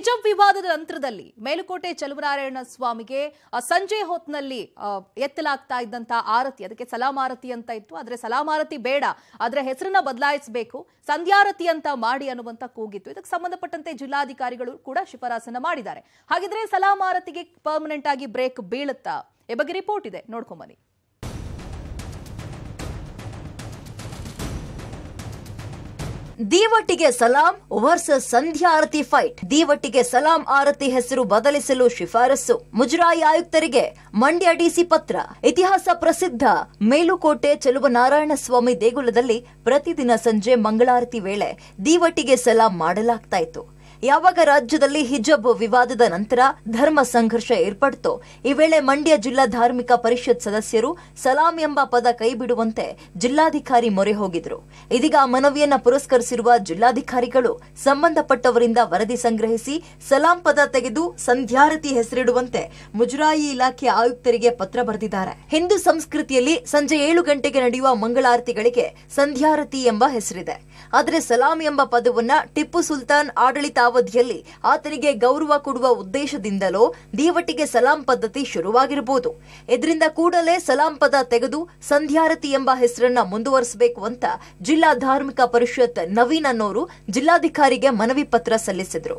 ನಿಜ ವಿವಾದದ ನಂತರದಲ್ಲಿ ಮೇಲುಕೋಟೆ ಚಲುವನಾರಾಯಣ ಸ್ವಾಮಿಗೆ ಸಂಜೆ ಹೊತ್ನಲ್ಲಿ ಎತ್ತಲಾಗ್ತಾ ಇದ್ದಂತಹ ಆರತಿ ಅದಕ್ಕೆ ಸಲಾಮಾರತಿ ಅಂತ ಇತ್ತು ಆದರೆ ಸಲಾಮಾರತಿ ಬೇಡ ಅದರ ಹೆಸರನ್ನ ಬದಲಾಯಿಸಬೇಕು ಸಂಧ್ಯಾರತಿ ಅಂತ ಮಾಡಿ ಅನ್ನುವಂತ ಕೂಗಿತ್ತು ಇದಕ್ಕೆ ಸಂಬಂಧಪಟ್ಟಂತೆ ಜಿಲ್ಲಾಧಿಕಾರಿಗಳು ಕೂಡ ಶಿಫಾರಸನ್ನ ಮಾಡಿದ್ದಾರೆ ಹಾಗಿದ್ರೆ ಸಲಾಮಾರತಿಗೆ ಪರ್ಮನೆಂಟ್ ಆಗಿ ಬ್ರೇಕ್ ಬೀಳುತ್ತಾ ಈ ಬಗ್ಗೆ ರಿಪೋರ್ಟ್ ಇದೆ ನೋಡ್ಕೊಂಬನಿ ದಿವಟ್ಟಿಗೆ ಸಲಾಂ ವರ್ಸಸ್ ಸಂಧ್ಯಾ ಆರತಿ ಫೈಟ್ ದೀವಟಿಗೆ ಸಲಾಂ ಆರತಿ ಹೆಸರು ಬದಲಿಸಲು ಶಿಫಾರಸು ಮುಜರಾಯಿ ಆಯುಕ್ತರಿಗೆ ಮಂಡ್ಯ ಡಿಸಿ ಪತ್ರ ಇತಿಹಾಸ ಪ್ರಸಿದ್ಧ ಮೇಲುಕೋಟೆ ನಾರಾಯಣ ಸ್ವಾಮಿ ದೇಗುಲದಲ್ಲಿ ಪ್ರತಿದಿನ ಸಂಜೆ ಮಂಗಳಾರತಿ ವೇಳೆ ದೀವಟಿಗೆ ಸಲಾಂ ಮಾಡಲಾಗ್ತಾ ಇತ್ತು ಯಾವಾಗ ರಾಜ್ಯದಲ್ಲಿ ಹಿಜಬ್ ವಿವಾದದ ನಂತರ ಧರ್ಮ ಸಂಘರ್ಷ ಏರ್ಪಡ್ತೋ ಈ ವೇಳೆ ಮಂಡ್ಯ ಜಿಲ್ಲಾ ಧಾರ್ಮಿಕ ಪರಿಷತ್ ಸದಸ್ಯರು ಸಲಾಂ ಎಂಬ ಪದ ಕೈಬಿಡುವಂತೆ ಜಿಲ್ಲಾಧಿಕಾರಿ ಮೊರೆ ಹೋಗಿದ್ರು ಇದೀಗ ಮನವಿಯನ್ನ ಪುರಸ್ಕರಿಸಿರುವ ಜಿಲ್ಲಾಧಿಕಾರಿಗಳು ಸಂಬಂಧಪಟ್ಟವರಿಂದ ವರದಿ ಸಂಗ್ರಹಿಸಿ ಸಲಾಂ ಪದ ತೆಗೆದು ಸಂಧ್ಯಾರತಿ ಹೆಸರಿಡುವಂತೆ ಮುಜರಾಯಿ ಇಲಾಖೆ ಆಯುಕ್ತರಿಗೆ ಪತ್ರ ಬರೆದಿದ್ದಾರೆ ಹಿಂದೂ ಸಂಸ್ಕೃತಿಯಲ್ಲಿ ಸಂಜೆ ಏಳು ಗಂಟೆಗೆ ನಡೆಯುವ ಮಂಗಳಾರತಿಗಳಿಗೆ ಸಂಧ್ಯಾರತಿ ಎಂಬ ಹೆಸರಿದೆ ಆದರೆ ಸಲಾಂ ಎಂಬ ಪದವನ್ನ ಟಿಪ್ಪು ಸುಲ್ತಾನ್ ಆಡಳಿತ ಅವಧಿಯಲ್ಲಿ ಆತನಿಗೆ ಗೌರವ ಕೊಡುವ ಉದ್ದೇಶದಿಂದಲೋ ದೇವಟಿಗೆ ಸಲಾಂ ಪದ್ಧತಿ ಶುರುವಾಗಿರಬಹುದು ಇದರಿಂದ ಕೂಡಲೇ ಸಲಾಂ ಪದ ತೆಗೆದು ಸಂಧ್ಯಾರತಿ ಎಂಬ ಹೆಸರನ್ನ ಮುಂದುವರಿಸಬೇಕು ಅಂತ ಜಿಲ್ಲಾ ಧಾರ್ಮಿಕ ಪರಿಷತ್ ನವೀನ್ ಅನ್ನೋರು ಜಿಲ್ಲಾಧಿಕಾರಿಗೆ ಮನವಿ ಪತ್ರ ಸಲ್ಲಿಸಿದ್ರು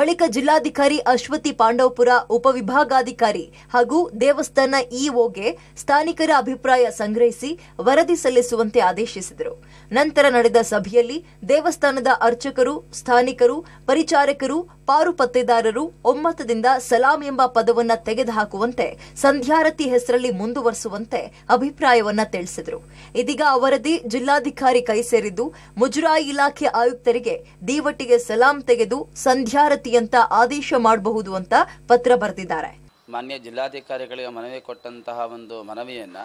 ಬಳಿಕ ಜಿಲ್ಲಾಧಿಕಾರಿ ಅಶ್ವತಿ ಪಾಂಡವಪುರ ಉಪವಿಭಾಗಾಧಿಕಾರಿ ಹಾಗೂ ದೇವಸ್ಥಾನ ಇಒಗೆ ಸ್ಥಾನಿಕರ ಅಭಿಪ್ರಾಯ ಸಂಗ್ರಹಿಸಿ ವರದಿ ಸಲ್ಲಿಸುವಂತೆ ಆದೇಶಿಸಿದರು ನಂತರ ನಡೆದ ಸಭೆಯಲ್ಲಿ ದೇವಸ್ಥಾನದ ಅರ್ಚಕರು ಸ್ಥಾನಿಕರು ಪರಿಚಯ ವಿಚಾರಕರು ಪಾರುಪತ್ತೆದಾರರು ಒಮ್ಮತದಿಂದ ಸಲಾಂ ಎಂಬ ಪದವನ್ನ ತೆಗೆದುಹಾಕುವಂತೆ ಸಂಧ್ಯಾರತಿ ಹೆಸರಲ್ಲಿ ಮುಂದುವರೆಸುವಂತೆ ಅಭಿಪ್ರಾಯವನ್ನ ತಿಳಿಸಿದರು ಇದೀಗ ಅವರದಿ ಜಿಲ್ಲಾಧಿಕಾರಿ ಕೈ ಸೇರಿದ್ದು ಮುಜರಾಯಿ ಇಲಾಖೆ ಆಯುಕ್ತರಿಗೆ ದೀವಟಿಗೆ ಸಲಾಂ ತೆಗೆದು ಸಂಧ್ಯಾರತಿ ಅಂತ ಆದೇಶ ಮಾಡಬಹುದು ಅಂತ ಪತ್ರ ಬರೆದಿದ್ದಾರೆ ಮಾನ್ಯ ಜಿಲ್ಲಾಧಿಕಾರಿಗಳಿಗೆ ಮನವಿ ಕೊಟ್ಟಂತಹ ಒಂದು ಮನವಿಯನ್ನ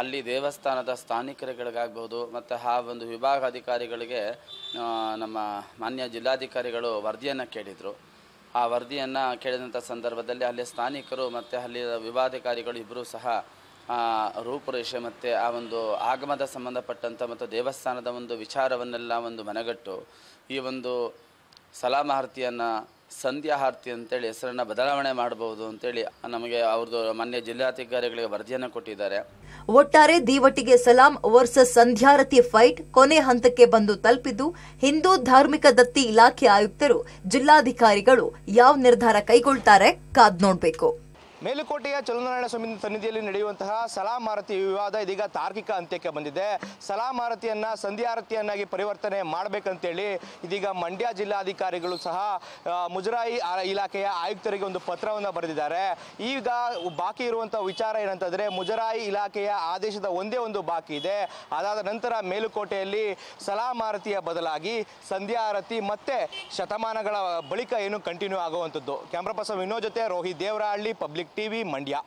ಅಲ್ಲಿ ದೇವಸ್ಥಾನದ ಸ್ಥಾನಿಕರುಗಳಿಗಾಗ್ಬೋದು ಮತ್ತು ಆ ಒಂದು ವಿಭಾಗಾಧಿಕಾರಿಗಳಿಗೆ ನಮ್ಮ ಮಾನ್ಯ ಜಿಲ್ಲಾಧಿಕಾರಿಗಳು ವರದಿಯನ್ನು ಕೇಳಿದರು ಆ ವರದಿಯನ್ನು ಕೇಳಿದಂಥ ಸಂದರ್ಭದಲ್ಲಿ ಅಲ್ಲಿ ಸ್ಥಾನಿಕರು ಮತ್ತು ಅಲ್ಲಿ ವಿಭಾಗಾಧಿಕಾರಿಗಳು ಇಬ್ಬರೂ ಸಹ ರೂಪುರೇಷೆ ಮತ್ತು ಆ ಒಂದು ಆಗಮದ ಸಂಬಂಧಪಟ್ಟಂಥ ಮತ್ತು ದೇವಸ್ಥಾನದ ಒಂದು ವಿಚಾರವನ್ನೆಲ್ಲ ಒಂದು ಮನಗಟ್ಟು ಈ ಒಂದು ಸಲಾಮಹರ್ತಿಯನ್ನು ಸಂಧ್ಯಾ ಅಂತೇಳಿ ಹೆಸರನ್ನು ಬದಲಾವಣೆ ಮಾಡಬಹುದು ಅಂತೇಳಿ ನಮಗೆ ಅವ್ರದ್ದು ಮಾನ್ಯ ಜಿಲ್ಲಾಧಿಕಾರಿಗಳಿಗೆ ವರದಿಯನ್ನು ಕೊಟ್ಟಿದ್ದಾರೆ ಒಟ್ಟಾರೆ ದಿವಟಿಗೆ ಸಲಾಂ ವರ್ಸಸ್ ಸಂಧ್ಯಾರತಿ ಫೈಟ್ ಕೊನೆ ಹಂತಕ್ಕೆ ಬಂದು ತಲುಪಿದ್ದು ಹಿಂದೂ ಧಾರ್ಮಿಕ ದತ್ತಿ ಇಲಾಖೆ ಆಯುಕ್ತರು ಜಿಲ್ಲಾಧಿಕಾರಿಗಳು ಯಾವ ನಿರ್ಧಾರ ಕೈಗೊಳ್ತಾರೆ ಕಾದ್ ನೋಡಬೇಕು ಮೇಲುಕೋಟೆಯ ಚಲನಾರಾಯಣ ಸ್ವಾಮಿ ಸನ್ನಿಧಿಯಲ್ಲಿ ನಡೆಯುವಂತಹ ಸಲಾಮಾರತಿ ವಿವಾದ ಇದೀಗ ತಾರ್ಕಿಕ ಅಂತ್ಯಕ್ಕೆ ಬಂದಿದೆ ಸಲಾಮಾರತಿಯನ್ನು ಸಂಧ್ಯಾರತಿಯನ್ನಾಗಿ ಪರಿವರ್ತನೆ ಮಾಡಬೇಕಂತೇಳಿ ಇದೀಗ ಮಂಡ್ಯ ಜಿಲ್ಲಾಧಿಕಾರಿಗಳು ಸಹ ಮುಜರಾಯಿ ಇಲಾಖೆಯ ಆಯುಕ್ತರಿಗೆ ಒಂದು ಪತ್ರವನ್ನು ಬರೆದಿದ್ದಾರೆ ಈಗ ಬಾಕಿ ಇರುವಂತಹ ವಿಚಾರ ಏನಂತಂದರೆ ಮುಜರಾಯಿ ಇಲಾಖೆಯ ಆದೇಶದ ಒಂದೇ ಒಂದು ಬಾಕಿ ಇದೆ ಅದಾದ ನಂತರ ಮೇಲುಕೋಟೆಯಲ್ಲಿ ಸಲಾಮಾರತಿಯ ಬದಲಾಗಿ ಸಂಧ್ಯಾರತಿ ಮತ್ತೆ ಶತಮಾನಗಳ ಬಳಿಕ ಏನು ಕಂಟಿನ್ಯೂ ಆಗುವಂಥದ್ದು ಕ್ಯಾಮ್ರಾ ಪರ್ಸನ್ ವಿನೋ ಜೊತೆ ರೋಹಿತ್ ದೇವರಹಳ್ಳಿ ಪಬ್ಲಿಕ್ टीवी मंडिया